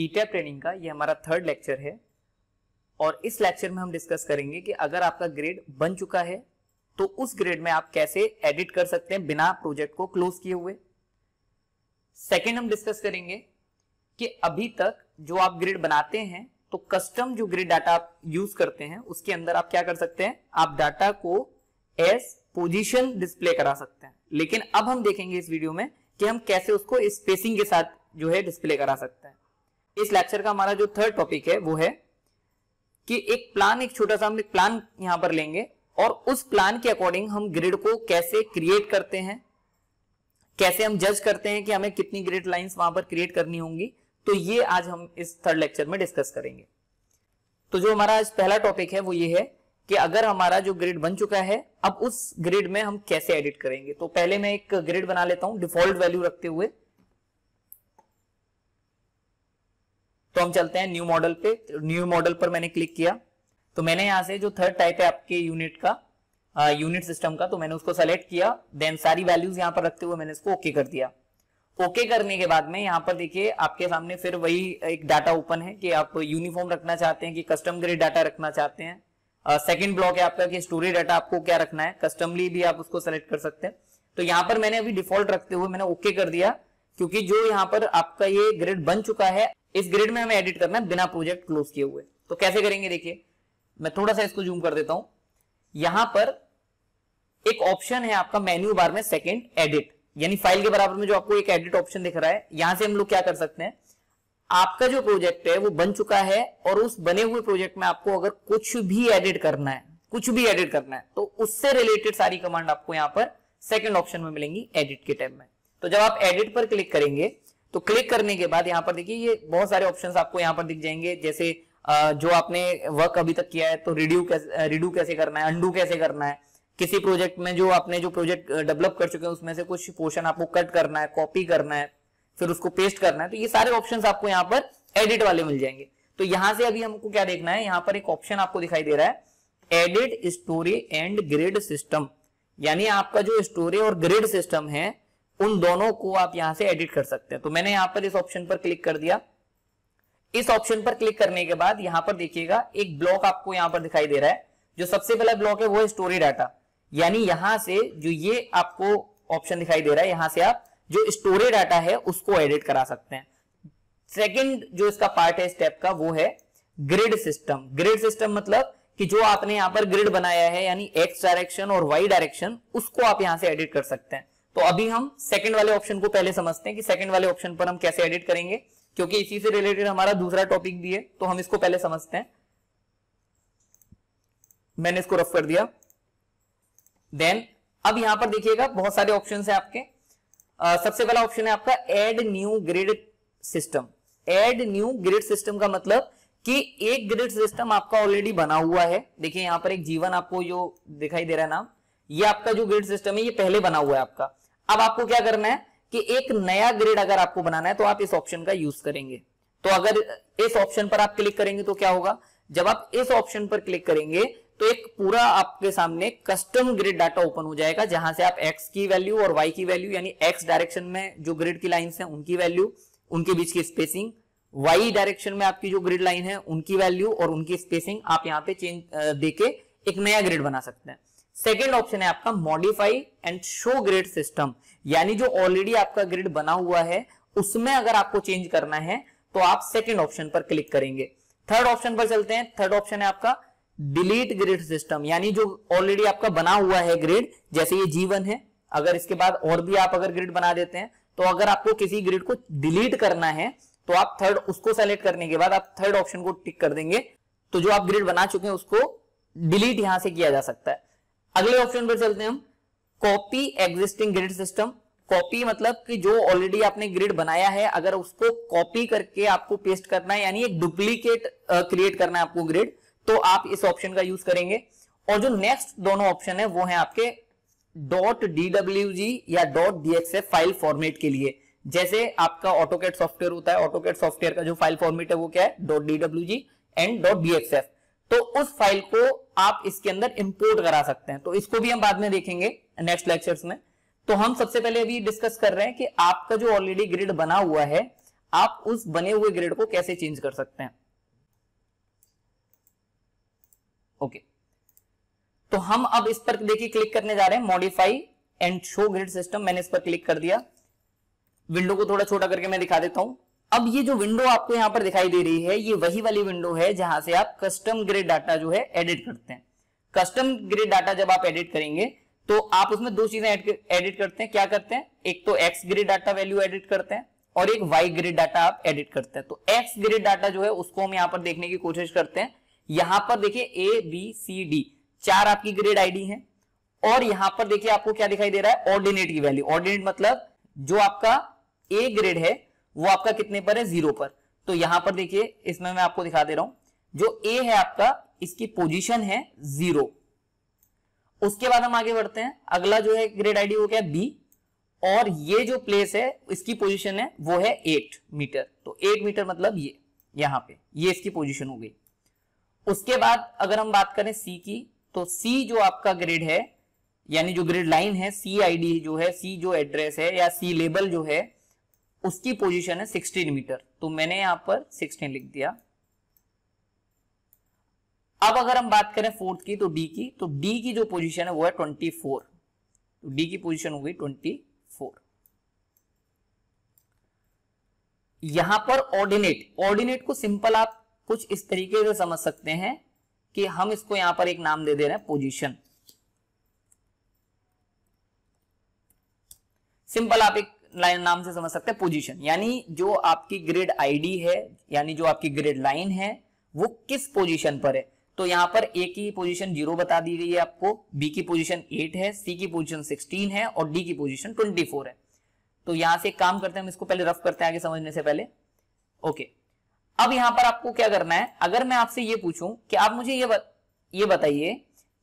ईटा training का ये हमारा थर्ड लेक्चर है और इस लेक्चर में हम डिस्कस करेंगे कि अगर आपका ग्रेड बन चुका है तो उस ग्रेड में आप कैसे एडिट कर सकते हैं बिना प्रोजेक्ट को क्लोज किए हुए सेकेंड हम डिस्कस करेंगे कि अभी तक जो आप ग्रेड बनाते हैं तो कस्टम जो ग्रेड डाटा आप यूज करते हैं उसके अंदर आप क्या कर सकते हैं आप डाटा को एस पोजीशन डिस्प्ले करा सकते हैं लेकिन अब हम देखेंगे इस वीडियो में कि हम कैसे उसको स्पेसिंग के साथ जो है डिस्प्ले करा सकते हैं इस लेक्चर का हमारा जो थर्ड टॉपिक है वो है कि एक प्लान एक छोटा सा हम एक प्लान यहां पर लेंगे और उस प्लान के अकॉर्डिंग हम ग्रिड को कैसे क्रिएट करते हैं कैसे हम जज करते हैं कि हमें कितनी ग्रिड लाइंस वहां पर क्रिएट करनी होंगी तो ये आज हम इस थर्ड लेक्चर में डिस्कस करेंगे तो जो हमारा आज पहला टॉपिक है वो ये है कि अगर हमारा जो ग्रिड बन चुका है अब उस ग्रिड में हम कैसे एडिट करेंगे तो पहले मैं एक ग्रिड बना लेता हूं डिफॉल्ट वैल्यू रखते हुए तो हम चलते हैं न्यू मॉडल पे न्यू मॉडल पर मैंने क्लिक किया तो मैंने यहाँ से जो थर्ड टाइप है आपके यूनिट का यूनिट सिस्टम का तो मैंने उसको सेलेक्ट किया देन सारी वैल्यूज यहाँ पर रखते हुए मैंने इसको ओके okay कर दिया ओके okay करने के बाद में यहाँ पर देखिए आपके सामने फिर वही एक डाटा ओपन है कि आप यूनिफॉर्म रखना चाहते हैं कि कस्टम ग्रेड डाटा रखना चाहते हैं सेकंड ब्लॉक है आपका कि स्टोरी डाटा आपको क्या रखना है कस्टमली भी आप उसको सेलेक्ट कर सकते हैं तो यहाँ पर मैंने अभी डिफॉल्ट रखते हुए मैंने ओके okay कर दिया क्योंकि जो यहाँ पर आपका ये ग्रेड बन चुका है इस ग्रिड में हमें एडिट करना है बिना प्रोजेक्ट क्लोज किए हुए तो कैसे करेंगे देखिए मैं थोड़ा सा इसको जूम कर देता हूं यहां पर एक ऑप्शन है आपका मेन्यू बार में सेकेंड एडिट यानी फाइल के बराबर में जो आपको एक एडिट ऑप्शन दिख रहा है यहां से हम लोग क्या कर सकते हैं आपका जो प्रोजेक्ट है वो बन चुका है और उस बने हुए प्रोजेक्ट में आपको अगर कुछ भी एडिट करना है कुछ भी एडिट करना है तो उससे रिलेटेड सारी कमांड आपको यहां पर सेकेंड ऑप्शन में मिलेंगी एडिट के टाइम में तो जब आप एडिट पर क्लिक करेंगे तो क्लिक करने के बाद यहाँ पर देखिए ये बहुत सारे ऑप्शंस आपको यहाँ पर दिख जाएंगे जैसे जो आपने वर्क अभी तक किया है तो रिड्यू कैसे रिड्यू कैसे करना है अंडू कैसे करना है किसी प्रोजेक्ट में जो आपने जो प्रोजेक्ट डेवलप कर चुके हैं उसमें से कुछ पोर्शन आपको कट करना है कॉपी करना है फिर उसको पेस्ट करना है तो ये सारे ऑप्शन आपको यहाँ पर एडिट वाले मिल जाएंगे तो यहां से अभी हमको क्या देखना है यहाँ पर एक ऑप्शन आपको दिखाई दे रहा है edit story and grid system यानी आपका जो स्टोरी और ग्रेड सिस्टम है उन दोनों को आप यहां से एडिट कर सकते हैं तो मैंने यहां पर इस ऑप्शन पर क्लिक कर दिया इस ऑप्शन पर क्लिक करने के बाद यहां पर देखिएगा एक ब्लॉक आपको यहां पर दिखाई दे रहा है जो सबसे पहला ब्लॉक है वो है स्टोरी डाटा यानी यहां से जो ये आपको ऑप्शन दिखाई दे रहा है यहां से आप जो स्टोरी डाटा है उसको एडिट करा सकते हैं सेकेंड जो इसका पार्ट है स्टेप का वो है ग्रिड सिस्टम ग्रिड सिस्टम मतलब कि जो आपने यहां पर ग्रिड बनाया है यानी एक्स डायरेक्शन और वाई डायरेक्शन उसको आप यहां से एडिट कर सकते हैं तो अभी हम सेकंड वाले ऑप्शन को पहले समझते हैं कि सेकंड वाले ऑप्शन पर हम कैसे एडिट करेंगे क्योंकि इसी से रिलेटेड हमारा दूसरा टॉपिक भी है तो हम इसको पहले समझते हैं मैंने इसको रफ कर दिया देन अब यहां पर देखिएगा बहुत सारे ऑप्शन है आपके आ, सबसे पहला ऑप्शन है आपका add new grid system add new grid system का मतलब कि एक ग्रिड सिस्टम आपका ऑलरेडी बना हुआ है देखिए यहां पर एक जीवन आपको जो दिखाई दे रहा है नाम ये आपका जो ग्रिड सिस्टम है ये पहले बना हुआ है आपका अब आपको क्या करना है कि एक नया ग्रिड अगर आपको बनाना है तो आप इस ऑप्शन का यूज करेंगे तो अगर इस ऑप्शन पर आप क्लिक करेंगे तो क्या होगा जब आप इस ऑप्शन पर क्लिक करेंगे तो एक पूरा आपके सामने कस्टम ग्रिड डाटा ओपन हो जाएगा जहां से आप एक्स की वैल्यू और वाई की वैल्यू यानी एक्स डायरेक्शन में जो ग्रिड की लाइन हैं उनकी वैल्यू उनके बीच की स्पेसिंग वाई डायरेक्शन में आपकी जो ग्रिड लाइन है उनकी वैल्यू और उनकी स्पेसिंग आप यहाँ पे चेंज देके एक नया ग्रिड बना सकते हैं सेकेंड ऑप्शन है आपका modify and show grid system यानी जो ऑलरेडी आपका ग्रिड बना हुआ है उसमें अगर आपको चेंज करना है तो आप सेकेंड ऑप्शन पर क्लिक करेंगे थर्ड ऑप्शन पर चलते हैं थर्ड ऑप्शन है आपका डिलीट ग्रिड सिस्टम यानी जो ऑलरेडी आपका बना हुआ है ग्रिड जैसे ये जीवन है अगर इसके बाद और भी आप अगर ग्रिड बना देते हैं तो अगर आपको किसी ग्रिड को डिलीट करना है तो आप थर्ड उसको सेलेक्ट करने के बाद आप थर्ड ऑप्शन को टिक कर देंगे तो जो आप ग्रिड बना चुके हैं उसको डिलीट यहां से किया जा सकता है अगले ऑप्शन पर चलते हैं हम copy existing grid system copy मतलब कि जो ऑलरेडी आपने ग्रिड बनाया है अगर उसको कॉपी करके आपको पेस्ट करना है यानी एक डुप्लीकेट क्रिएट करना है आपको ग्रिड तो आप इस ऑप्शन का यूज करेंगे और जो नेक्स्ट दोनों ऑप्शन है वो है आपके डॉट डी या डॉट डी फाइल फॉर्मेट के लिए जैसे आपका ऑटोकेट सॉफ्टवेयर होता है ऑटोकेट सॉफ्टवेयर का जो फाइल फॉर्मेट है वो क्या है dot D and dot D तो उस फाइल को आप इसके अंदर इंपोर्ट करा सकते हैं तो इसको भी हम बाद में देखेंगे नेक्स्ट लेक्चर्स में तो हम सबसे पहले अभी डिस्कस कर रहे हैं कि आपका जो ऑलरेडी ग्रिड बना हुआ है आप उस बने हुए ग्रिड को कैसे चेंज कर सकते हैं ओके तो हम अब इस पर देखिए क्लिक करने जा रहे हैं modify and show grid system मैंने इस पर क्लिक कर दिया विंडो को थोड़ा छोटा करके मैं दिखा देता हूं अब ये जो विंडो आपको यहां पर दिखाई दे रही है ये वही वाली विंडो है जहां से आप कस्टम ग्रेड डाटा जो है एडिट करते हैं कस्टम ग्रेड डाटा जब आप एडिट करेंगे तो आप उसमें दो चीजें एडिट करते हैं क्या करते हैं एक तो X grid data value edit करते हैं और एक वाई ग्रेड डाटा आप एडिट करते हैं तो एक्स ग्रेड डाटा जो है उसको हम यहाँ पर देखने की कोशिश करते हैं यहां पर देखिए ए बी सी डी चार आपकी ग्रेड आईडी है और यहां पर देखिए आपको क्या दिखाई दे रहा है ऑर्डिनेट की वैल्यू ऑर्डिनेट मतलब जो आपका ए ग्रेड है वो आपका कितने पर है जीरो पर तो यहां पर देखिए इसमें मैं आपको दिखा दे रहा हूं जो ए है आपका इसकी पोजीशन है जीरो उसके बाद हम आगे बढ़ते हैं अगला जो है ग्रेड आईडी वो क्या है बी और ये जो प्लेस है इसकी पोजीशन है वो है एट मीटर तो एट मीटर मतलब ये यहां पे ये इसकी पोजीशन हो गई उसके बाद अगर हम बात करें सी की तो सी जो आपका ग्रेड है यानी जो ग्रेड लाइन है सी डी जो है सी जो एड्रेस है या सी लेबल जो है उसकी पोजीशन है 16 मीटर तो मैंने यहां पर 16 लिख दिया अब अगर हम बात करें फोर्थ की तो डी की तो डी की जो पोजीशन है वो है 24 तो डी की पोजीशन हो गई 24 यहां पर ऑर्डिनेट ऑर्डिनेट को सिंपल आप कुछ इस तरीके से समझ सकते हैं कि हम इसको यहां पर एक नाम दे दे रहे हैं पोजीशन सिंपल आप एक लाइन नाम से समझ सकते हैं पोजीशन यानी जो आपकी ग्रिड आईडी है यानी जो आपकी ग्रिड लाइन है वो किस पोजीशन पर है तो यहां पर ए की पोजीशन जीरो बता दी गई है आपको बी की पोजीशन एट है सी की पोजीशन सिक्सटीन है और डी की पोजीशन ट्वेंटी फोर है तो यहां से काम करते हैं हम इसको पहले रफ करते हैं आगे समझने से पहले ओके अब यहां पर आपको क्या करना है अगर मैं आपसे ये पूछूं कि आप मुझे ये बत, ये बताइए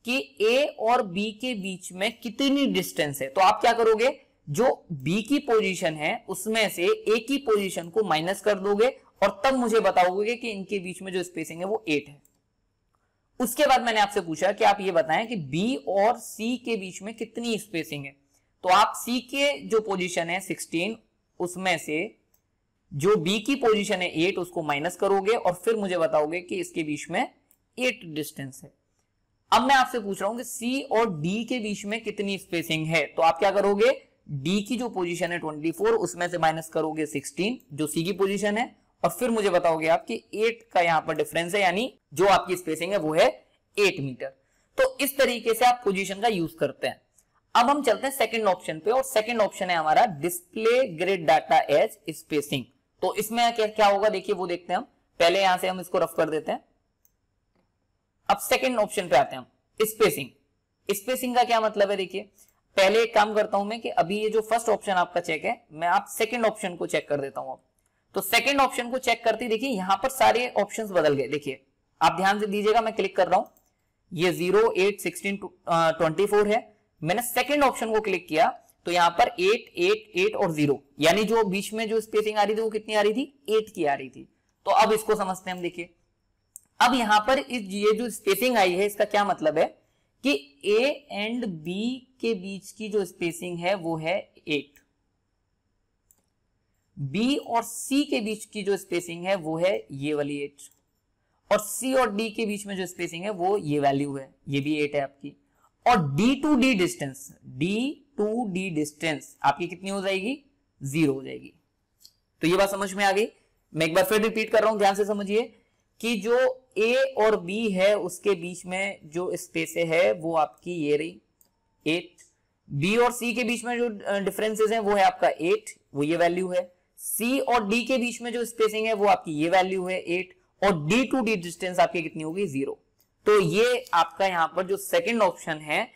कि ए और बी के बीच में कितनी डिस्टेंस है तो आप क्या करोगे जो बी की पोजीशन है उसमें से ए की पोजीशन को माइनस कर दोगे और तब मुझे बताओगे कि इनके बीच में जो स्पेसिंग है वो एट है उसके बाद मैंने आपसे पूछा कि आप ये बताएं कि बी और सी के बीच में कितनी स्पेसिंग है तो आप सी के जो पोजीशन है 16 उसमें से जो बी की पोजीशन है 8 उसको माइनस करोगे और फिर मुझे बताओगे कि इसके बीच में 8 डिस्टेंस है अब मैं आपसे पूछ रहा हूं कि सी और डी के बीच में कितनी स्पेसिंग है तो आप क्या करोगे डी की जो पोजीशन है 24 उसमें से माइनस करोगे 16 जो सी की पोजीशन है और फिर मुझे बताओगे आप कि 8 का यहां पर डिफरेंस है यानी जो आपकी स्पेसिंग है वो है 8 मीटर तो इस तरीके से आप पोजीशन का यूज करते हैं अब हम चलते हैं सेकंड ऑप्शन पे और सेकंड ऑप्शन है हमारा display grid data as spacing तो इसमें क्या, क्या होगा देखिए वो देखते हैं हम पहले यहां से हम इसको रफ कर देते हैं अब सेकेंड ऑप्शन पे आते हैं हम स्पेसिंग स्पेसिंग का क्या मतलब है देखिए पहले एक काम करता हूं मैं कि अभी ये जो फर्स्ट ऑप्शन आपका चेक है मैं आप सेकंड ऑप्शन को चेक कर देता हूं तो सेकंड ऑप्शन को चेक करते देखिए यहां पर सारे ऑप्शंस बदल गए देखिए आप ध्यान से दीजिएगा मैं क्लिक कर रहा हूं ये zero eight sixteen twenty four है मैंने सेकेंड ऑप्शन को क्लिक किया तो यहाँ पर एट एट एट और जीरो यानी जो बीच में जो स्पेसिंग आ रही थी वो कितनी आ रही थी एट की आ रही थी तो अब इसको समझते हैं हम देखिए अब यहां पर इस ये जो स्पेसिंग आई है इसका क्या मतलब है कि ए एंड बी के बीच की जो स्पेसिंग है वो है एट बी और सी के बीच की जो स्पेसिंग है वो है ये वाली एट और सी और डी के बीच में जो स्पेसिंग है वो ये वैल्यू है ये भी एट है आपकी और D to D distance D to D distance आपकी कितनी हो जाएगी जीरो हो जाएगी तो ये बात समझ में आ गई मैं एक बार फिर रिपीट कर रहा हूं ध्यान से समझिए कि जो ए और बी है उसके बीच में जो स्पेस है वो आपकी ये रही एट बी और सी के बीच में जो डिफरेंसेस हैं वो है आपका एट वो ये वैल्यू है सी और डी के बीच में जो स्पेसिंग है वो आपकी ये वैल्यू है एट और डी टू डी डिस्टेंस आपकी कितनी होगी जीरो तो ये आपका यहां पर जो सेकंड ऑप्शन है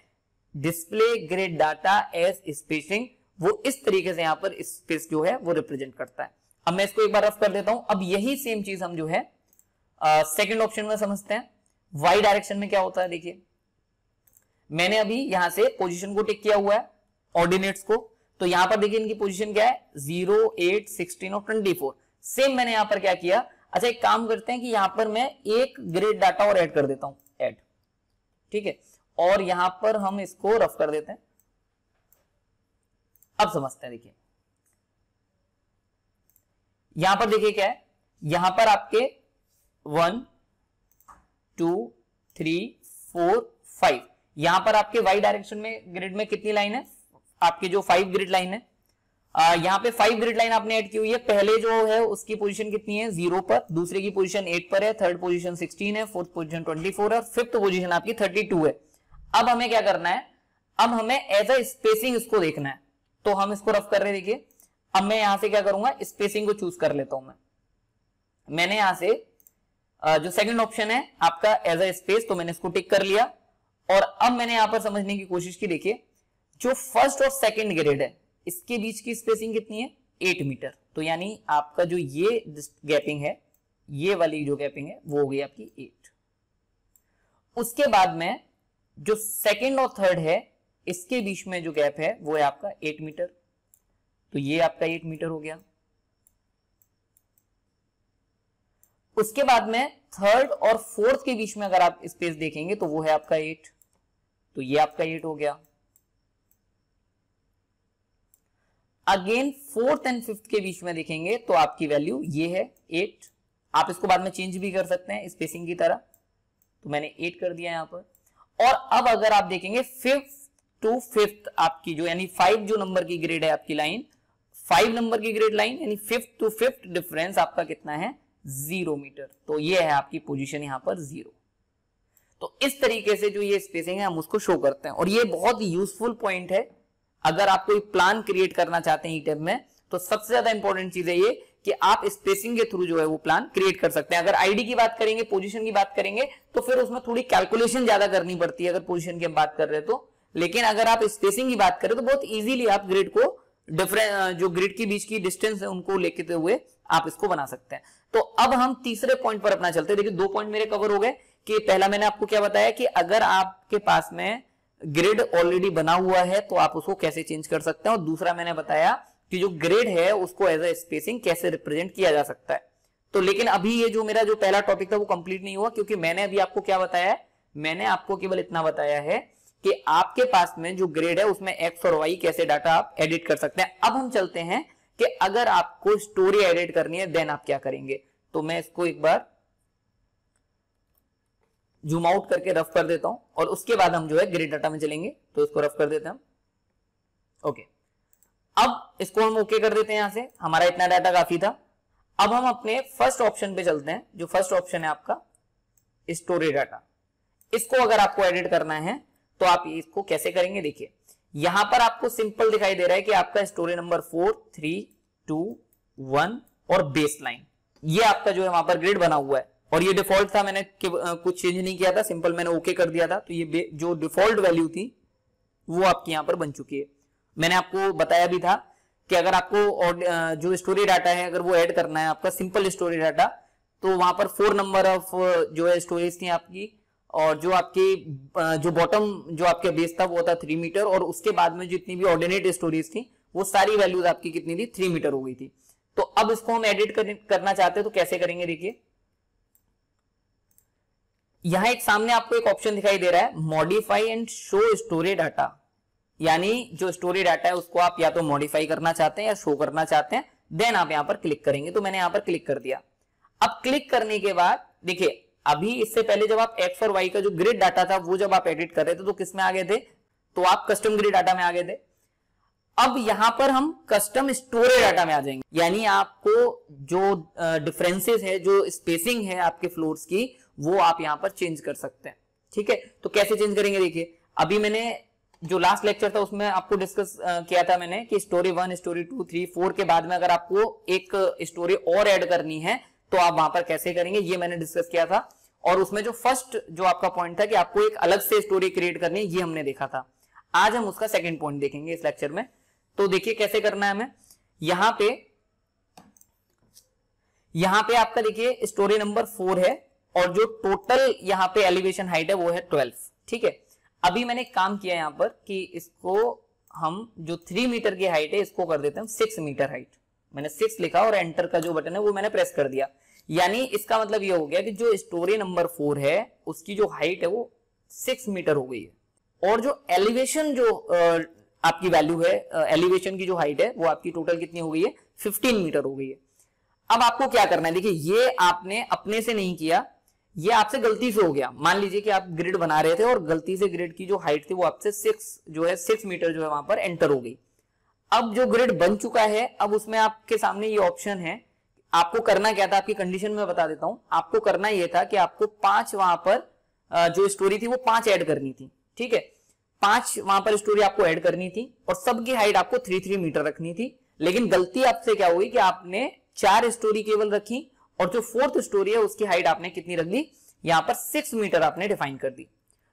display grid data as spacing वो इस तरीके से यहां पर स्पेस जो है वो रिप्रेजेंट करता है अब मैं इसको एक बार रफ कर देता हूं अब यही सेम चीज हम जो है सेकेंड ऑप्शन में समझते हैं वाई डायरेक्शन में क्या होता है देखिए मैंने अभी यहां से पोजीशन को टिक किया हुआ है ऑर्डिनेट्स को तो यहां पर देखिए इनकी पोजीशन क्या है जीरो एट सिक्सटीन और ट्वेंटी फोर सेम मैंने यहां पर क्या किया अच्छा एक काम करते हैं कि यहां पर मैं एक ग्रेड डाटा और ऐड कर देता हूं ऐड ठीक है और यहां पर हम इसको रफ कर देते हैं अब समझते हैं देखिए यहां पर देखिए क्या है यहां पर आपके one two three four five यहां पर आपके वाई डायरेक्शन में ग्रिड में कितनी लाइन है आपके जो फाइव ग्रिड लाइन है आ, पे फाइव ग्रिड लाइन आपने ऐड की हुई है पहले जो है उसकी पोजीशन कितनी है जीरो पर दूसरे की पोजीशन एट पर है थर्ड पोजीशन सिक्सटीन है फोर्थ पोजीशन ट्वेंटी फोर है फिफ्थ पोजीशन आपकी थर्टी टू है अब हमें क्या करना है अब हमें एज अ स्पेसिंग इसको देखना है तो हम इसको रफ कर रहे देखिए अब मैं यहां से क्या करूंगा स्पेसिंग को चूज कर लेता हूं मैं मैंने यहां से जो सेकंड ऑप्शन है आपका एज अ स्पेस तो मैंने इसको टिक कर लिया और अब मैंने यहां पर समझने की कोशिश की देखिए जो फर्स्ट और सेकंड ग्रेड है इसके बीच की स्पेसिंग कितनी है एट मीटर तो यानी आपका जो ये गैपिंग है ये वाली जो गैपिंग है वो हो गई आपकी एट उसके बाद में जो सेकेंड और थर्ड है इसके बीच में जो गैप है वो है आपका एट मीटर तो ये आपका एट मीटर हो गया उसके बाद में थर्ड और फोर्थ के बीच में अगर आप स्पेस देखेंगे तो वो है आपका एट तो ये आपका एट हो गया अगेन फोर्थ एंड फिफ्थ के बीच में देखेंगे तो आपकी वैल्यू ये है एट आप इसको बाद में चेंज भी कर सकते हैं स्पेसिंग की तरह तो मैंने एट कर दिया यहां पर और अब अगर आप देखेंगे फिफ्थ टू फिफ्थ आपकी जो यानी फाइव जो नंबर की ग्रेड है आपकी लाइन फाइव नंबर की ग्रेड लाइन यानी फिफ्थ टू फिफ्थ डिफरेंस आपका कितना है जीरो मीटर तो ये है आपकी पोजीशन यहां पर जीरो तो इस तरीके से जो ये स्पेसिंग है हम उसको शो करते हैं और ये बहुत ही यूजफुल पॉइंट है अगर आप कोई प्लान क्रिएट करना चाहते हैं ईटेप e में तो सबसे ज्यादा इंपॉर्टेंट चीज है ये कि आप स्पेसिंग के थ्रू जो है वो प्लान क्रिएट कर सकते हैं अगर आईडी की बात करेंगे पोजीशन की बात करेंगे तो फिर उसमें थोड़ी कैलकुलेशन ज्यादा करनी पड़ती है अगर पोजीशन की हम बात कर रहे हैं तो लेकिन अगर आप स्पेसिंग की बात करें तो बहुत इजीली आप ग्रिड को डिफरेंट जो ग्रिड के बीच की डिस्टेंस है उनको लेते तो हुए आप इसको बना सकते हैं तो अब हम तीसरे पॉइंट पर अपना चलते हैं देखिए दो पॉइंट मेरे कवर हो गए कि पहला मैंने आपको क्या बताया कि अगर आपके पास में ग्रेड ऑलरेडी बना हुआ है तो आप उसको कैसे चेंज कर सकते हैं और दूसरा मैंने बताया कि जो ग्रेड है उसको एज अ स्पेसिंग कैसे रिप्रेजेंट किया जा सकता है तो लेकिन अभी ये जो मेरा जो पहला टॉपिक था वो कंप्लीट नहीं हुआ क्योंकि मैंने अभी आपको क्या बताया मैंने आपको केवल इतना बताया है कि आपके पास में जो ग्रेड है उसमें एक्स और वाई कैसे डाटा आप एडिट कर सकते हैं अब हम चलते हैं कि अगर आपको स्टोरी एडिट करनी है देन आप क्या करेंगे तो मैं इसको एक बार जूम आउट करके रफ कर देता हूं और उसके बाद हम जो है ग्रिड डाटा में चलेंगे तो इसको रफ कर देते हैं हम ओके अब इसको हम ओके कर देते हैं यहां से हमारा इतना डाटा काफी था अब हम अपने फर्स्ट ऑप्शन पे चलते हैं जो फर्स्ट ऑप्शन है आपका स्टोरी डाटा इसको अगर आपको एडिट करना है तो आप इसको कैसे करेंगे देखिए यहां पर आपको सिंपल दिखाई दे रहा है कि आपका story number four three two one और बेस लाइन ये आपका जो है वहां पर ग्रिड बना हुआ है और ये डिफॉल्ट था मैंने कुछ चेंज नहीं किया था सिंपल मैंने ओके कर दिया था तो ये जो डिफॉल्ट वैल्यू थी वो आपकी यहां पर बन चुकी है मैंने आपको बताया भी था कि अगर आपको और जो स्टोरी डाटा है अगर वो ऐड करना है आपका सिंपल स्टोरी डाटा तो वहां पर फोर नंबर ऑफ जो है स्टोरीज थी आपकी और जो आपकी जो बॉटम जो आपके बेस था वो था थ्री मीटर और उसके बाद में जितनी भी ऑर्डिनेट स्टोरीज थी वो सारी वैल्यूज आपकी कितनी थी थ्री मीटर हो गई थी तो अब इसको हम एडिट करना चाहते हैं तो कैसे करेंगे देखिए यहां एक सामने आपको एक ऑप्शन दिखाई दे रहा है modify and show story data यानी जो स्टोरी डाटा है उसको आप या तो मॉडिफाई करना चाहते हैं या शो करना चाहते हैं देन आप यहां पर क्लिक करेंगे तो मैंने यहां पर क्लिक कर दिया अब क्लिक करने के बाद देखिए अभी इससे पहले जब आप एक्स और वाई का जो ग्रिड डाटा था वो जब आप एडिट कर रहे थे तो किस में आ गए थे तो आप कस्टम ग्रिड डाटा में आ गए थे अब यहां पर हम कस्टम स्टोरेज डाटा में आ जाएंगे यानी आपको जो डिफरेंसेस है जो स्पेसिंग है आपके फ्लोर्स की वो आप यहां पर चेंज कर सकते हैं ठीक है तो कैसे चेंज करेंगे देखिए अभी मैंने जो लास्ट लेक्चर था उसमें आपको डिस्कस किया था मैंने कि story one story two three four के बाद में अगर आपको एक स्टोरी और एड करनी है तो आप वहां पर कैसे करेंगे ये मैंने डिस्कस किया था और उसमें जो फर्स्ट जो आपका पॉइंट था कि आपको एक अलग से स्टोरी क्रिएट करनी है ये हमने देखा था आज हम उसका सेकेंड पॉइंट देखेंगे इस लेक्चर में तो देखिए कैसे करना है हमें यहां पे यहां पे आपका देखिए स्टोरी नंबर फोर है और जो टोटल यहाँ पे एलिवेशन हाइट है वो है ट्वेल्व ठीक है अभी मैंने काम किया यहाँ पर कि इसको हम जो थ्री मीटर की हाइट है इसको कर देते हैं सिक्स मीटर हाइट मैंने सिक्स लिखा और एंटर का जो बटन है वो मैंने प्रेस कर दिया यानी इसका मतलब ये हो गया कि जो स्टोरी नंबर फोर है उसकी जो हाइट है वो सिक्स मीटर हो गई है और जो एलिवेशन जो आपकी वैल्यू है एलिवेशन की जो हाइट है वो आपकी टोटल कितनी हो गई है फिफ्टीन मीटर हो गई है अब आपको क्या करना है देखिए ये आपने अपने से नहीं किया ये आपसे गलती से हो गया मान लीजिए कि आप ग्रिड बना रहे थे और गलती से ग्रिड की जो हाइट थी वो आपसे सिक्स जो है सिक्स मीटर जो है वहां पर एंटर हो गई अब जो ग्रिड बन चुका है अब उसमें आपके सामने ये ऑप्शन है आपको करना क्या था आपकी कंडीशन में बता देता हूं आपको करना यह था कि आपको पांच वहां पर जो स्टोरी थी वो पांच ऐड करनी थी ठीक है पांच वहां पर स्टोरी आपको ऐड करनी थी और सबकी हाइट आपको थ्री थ्री मीटर रखनी थी लेकिन गलती आपसे क्या हुई कि आपने चार स्टोरी केवल रखी और जो फोर्थ स्टोरी है उसकी हाइट आपने कितनी रख दी यहां पर सिक्स मीटर आपने डिफाइन कर दी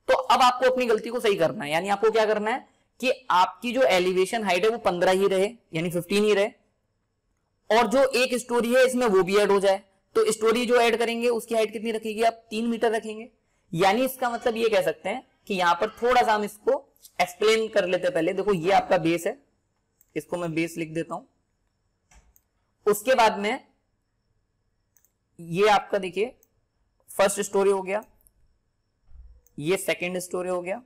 तो अब आपको अपनी गलती को सही करना है यानी आपको क्या करना है कि आपकी जो एलिवेशन हाइट है वो पंद्रह ही रहे यानी फिफ्टीन ही रहे और जो एक स्टोरी है इसमें वो भी एड हो जाए तो स्टोरी जो एड करेंगे उसकी हाइट कितनी रखेगी आप तीन मीटर रखेंगे यानी इसका मतलब ये कह सकते हैं कि यहां पर थोड़ा सा हम इसको एक्सप्लेन कर लेते पहले देखो ये आपका बेस है इसको मैं बेस लिख देता हूं उसके बाद में ये आपका देखिए फर्स्ट स्टोरी हो गया ये सेकंड स्टोरी हो गया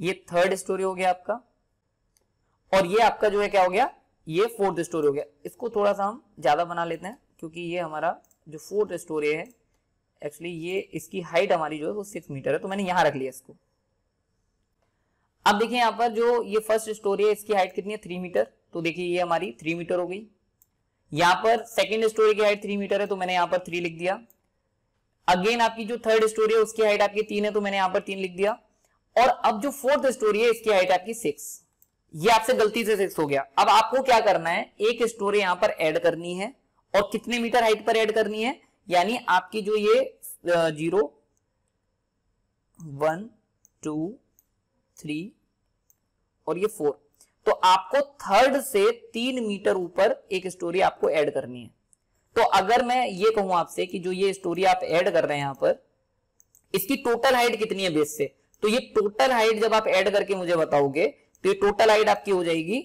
ये थर्ड स्टोरी हो गया आपका और ये आपका जो है क्या हो गया ये फोर्थ स्टोरी हो गया इसको थोड़ा सा हम ज़्यादा बना लेते हैं क्योंकि ये हमारा जो फोर्थ स्टोरी है एक्चुअली ये इसकी हाइट हमारी जो है वो सिक्स मीटर है तो मैंने यहां रख लिया इसको अब देखिए यहां पर जो ये फर्स्ट स्टोरी है इसकी हाइट कितनी है थ्री मीटर तो देखिए ये हमारी थ्री मीटर हो गई यहां पर सेकेंड स्टोरी की हाइट थ्री मीटर है तो मैंने यहां पर थ्री लिख दिया अगेन आपकी जो थर्ड स्टोरी है उसकी हाइट आपकी तीन है तो मैंने यहां पर तीन लिख दिया और अब जो फोर्थ स्टोरी है इसकी हाइट आपकी सिक्स ये आपसे गलती से सिक्स हो गया अब आपको क्या करना है एक स्टोरी यहां पर ऐड करनी है और कितने मीटर हाइट पर ऐड करनी है यानी आपकी जो ये जीरो वन टू थ्री और ये फोर तो आपको थर्ड से तीन मीटर ऊपर एक स्टोरी आपको ऐड करनी है तो अगर मैं ये कहूं आपसे कि जो ये स्टोरी आप ऐड कर रहे हैं यहां पर इसकी टोटल हाइट कितनी है बेस से तो ये टोटल हाइट जब आप ऐड करके मुझे बताओगे तो ये टोटल हाइट आपकी हो जाएगी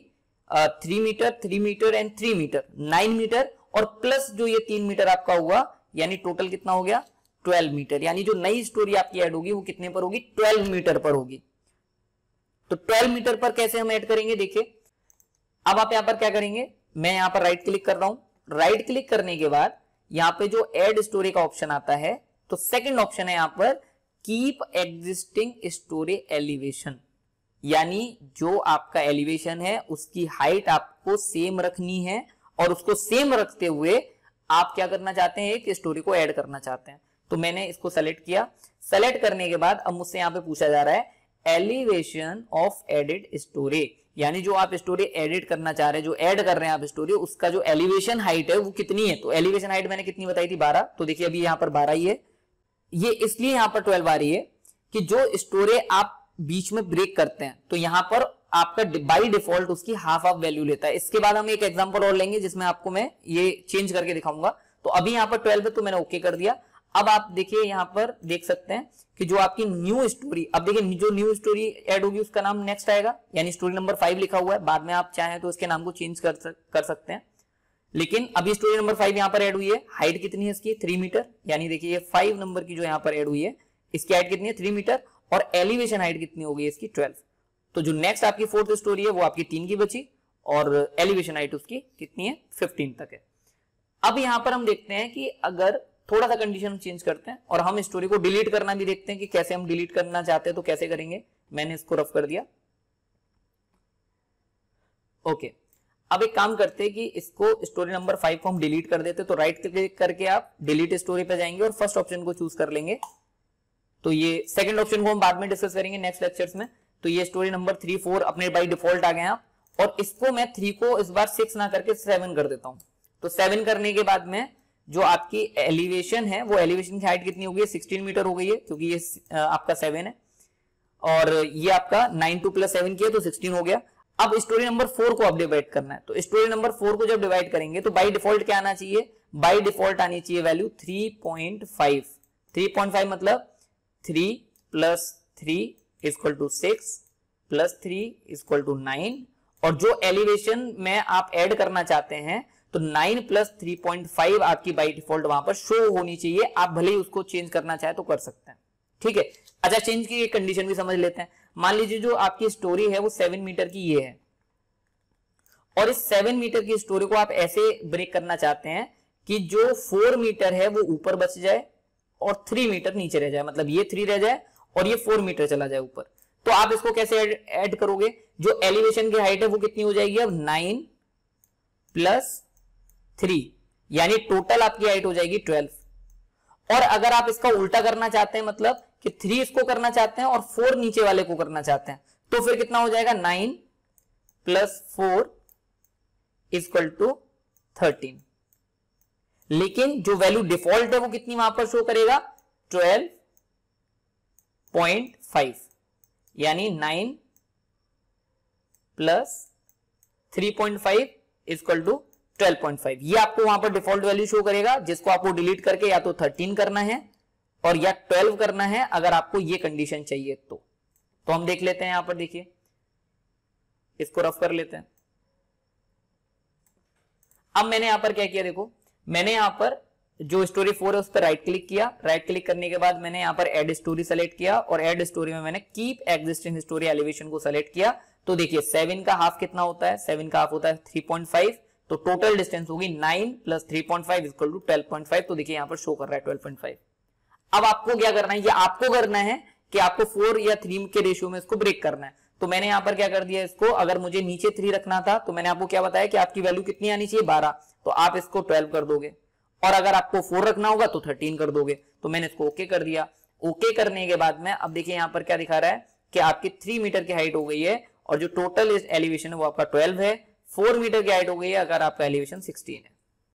three metre three metre and three metre nine metre और प्लस जो ये तीन मीटर आपका हुआ यानी टोटल कितना हो गया ट्वेल्व मीटर यानी जो नई स्टोरी आपकी ऐड होगी वो कितने पर होगी ट्वेल्व मीटर पर होगी तो ट्वेल्व मीटर पर कैसे हम ऐड करेंगे देखिए अब आप यहां पर क्या करेंगे मैं यहां पर राइट क्लिक कर रहा हूं राइट क्लिक करने के बाद यहां पे जो एड स्टोरी का ऑप्शन आता है तो सेकंड ऑप्शन है यहां पर कीप एग्जिस्टिंग स्टोरे एलिवेशन यानी जो आपका एलिवेशन है उसकी हाइट आपको सेम रखनी है और उसको सेम रखते हुए आप क्या करना चाहते हैं एक स्टोरी को ऐड करना चाहते हैं तो मैंने इसको सेलेक्ट किया सेलेक्ट करने के बाद अब मुझसे यहाँ पे पूछा जा रहा है एलिवेशन ऑफ एडिड स्टोरी यानी जो आप स्टोरी एडिट करना चाह रहे हैं जो ऐड कर रहे हैं आप स्टोरी उसका जो एलिवेशन हाइट है वो कितनी है तो एलिवेशन हाइट मैंने कितनी बताई थी बारह तो देखिए अभी यहाँ पर बारह ही है ये इसलिए यहां पर ट्वेल्व आ रही है कि जो स्टोरे आप बीच में ब्रेक करते हैं तो यहां पर आपका बाई डिफॉल्ट उसकी हाफ ऑफ वैल्यू लेता है इसके बाद हम एक एग्जाम्पल और लेंगे जिसमें आपको मैं ये चेंज करके दिखाऊंगा तो अभी यहां पर ट्वेल्व है तो मैंने ओके कर दिया अब आप देखिए यहां पर देख सकते हैं कि जो आपकी न्यू स्टोरी अब देखिए जो न्यू स्टोरी ऐड होगी उसका नाम नेक्स्ट आएगा यानी स्टोरी नंबर फाइव लिखा हुआ है बाद में आप चाहें तो उसके नाम को चेंज कर सकते हैं लेकिन अभी स्टोरी नंबर फाइव यहां पर ऐड हुई है हाइट कितनी है इसकी थ्री मीटर यानी देखिए ये फाइव नंबर की जो यहां पर ऐड हुई है इसकी हाइट कितनी है थ्री मीटर और एलिवेशन हाइट कितनी हो गई इसकी ट्वेल्व तो जो नेक्स्ट आपकी फोर्थ स्टोरी है वो आपकी तीन की बची और एलिवेशन हाइट उसकी कितनी है फिफ्टीन तक है अब यहां पर हम देखते हैं कि अगर थोड़ा सा कंडीशन चेंज करते हैं और हम स्टोरी को डिलीट करना भी देखते हैं कि कैसे हम डिलीट करना चाहते हैं तो कैसे करेंगे मैंने इसको रफ कर दिया ओके okay. अब एक काम करते हैं कि इसको स्टोरी नंबर फाइव को हम डिलीट कर देते तो राइट क्लिक करके आप डिलीट स्टोरी पे जाएंगे और फर्स्ट ऑप्शन को चूज कर लेंगे तो ये सेकंड ऑप्शन को हम बाद में डिस्कस करेंगे नेक्स्ट लेक्चर्स में तो ये स्टोरी नंबर थ्री फोर अपने बाई डिफॉल्ट आ गए आप और इसको मैं थ्री को इस बार सिक्स ना करके सेवन कर देता हूं तो सेवन करने के बाद में जो आपकी एलिवेशन है वो एलिवेशन की हाइट कितनी हो गई है सिक्सटीन मीटर हो गई है क्योंकि ये आपका सेवन है और ये आपका नाइन टू प्लस सेवन किया तो सिक्सटीन हो गया अब स्टोरी नंबर फोर को अब डिवाइड करना है तो स्टोरी नंबर फोर को जब डिवाइड करेंगे तो बाई डिफॉल्ट क्या आना चाहिए बाई डिफॉल्ट आनी चाहिए value three point five three point five मतलब three plus three is equal to six plus three is equal to nine और जो एलिवेशन में आप ऐड करना चाहते हैं तो 9 प्लस थ्री पॉइंट फाइव आपकी बाई डिफॉल्ट वहां पर शो होनी चाहिए आप भले ही उसको चेंज करना चाहे तो कर सकते हैं ठीक है अच्छा चेंज की कंडीशन भी समझ लेते हैं मान लीजिए जो आपकी स्टोरी है वो सेवन मीटर की ये है और इस सेवन मीटर की स्टोरी को आप ऐसे ब्रेक करना चाहते हैं कि जो फोर मीटर है वो ऊपर बच जाए और थ्री मीटर नीचे रह जाए मतलब ये थ्री रह जाए और ये फोर मीटर चला जाए ऊपर तो आप इसको कैसे ऐड करोगे जो एलिवेशन की हाइट है वो कितनी हो जाएगी अब नाइन प्लस थ्री यानी टोटल आपकी हाइट हो जाएगी ट्वेल्व और अगर आप इसका उल्टा करना चाहते हैं मतलब कि थ्री इसको करना चाहते हैं और फोर नीचे वाले को करना चाहते हैं तो फिर कितना हो जाएगा nine plus four is equal to thirteen लेकिन जो वैल्यू डिफॉल्ट है वो कितनी वहां पर शो करेगा ट्वेल्व पॉइंट फाइव यानी nine plus three point five is equal to twelve point five ये आपको वहां पर डिफॉल्ट वैल्यू शो करेगा जिसको आपको डिलीट करके या तो थर्टीन करना है और या ट्वेल्व करना है अगर आपको ये कंडीशन चाहिए तो तो हम देख लेते हैं यहां पर देखिए इसको रफ कर लेते हैं अब मैंने यहां पर क्या किया देखो मैंने यहां पर जो स्टोरी फोर है उस पर राइट क्लिक किया राइट क्लिक करने के बाद मैंने यहां पर एड स्टोरी सेलेक्ट किया और एड स्टोरी में मैंने कीप एग्जिस्टिंग स्टोरी एलिवेशन को सेलेक्ट किया तो देखिए सेवन का हाफ कितना होता है सेवन का हाफ होता है थ्री पॉइंट फाइव तो टोटल डिस्टेंस होगी nine plus three point five equal to twelve point five तो देखिए यहां पर शो कर रहा है ट्वेल्व पॉइंट फाइव अब आपको क्या करना है ये आपको करना है कि आपको फोर या थ्री के रेशियो में इसको ब्रेक करना है तो मैंने यहां पर क्या कर दिया इसको अगर मुझे नीचे थ्री रखना था तो मैंने आपको क्या बताया कि आपकी वैल्यू कितनी आनी चाहिए बारह तो आप इसको ट्वेल्व कर दोगे और अगर आपको फोर रखना होगा तो थर्टीन कर दोगे तो मैंने इसको ओके कर दिया ओके करने के बाद में अब देखिए यहां पर क्या दिखा रहा है कि आपकी थ्री मीटर की हाइट हो गई है और जो टोटल एलिवेशन है वो आपका ट्वेल्व है फोर मीटर की हाइट हो गई है अगर आपका एलिवेशन सिक्सटीन है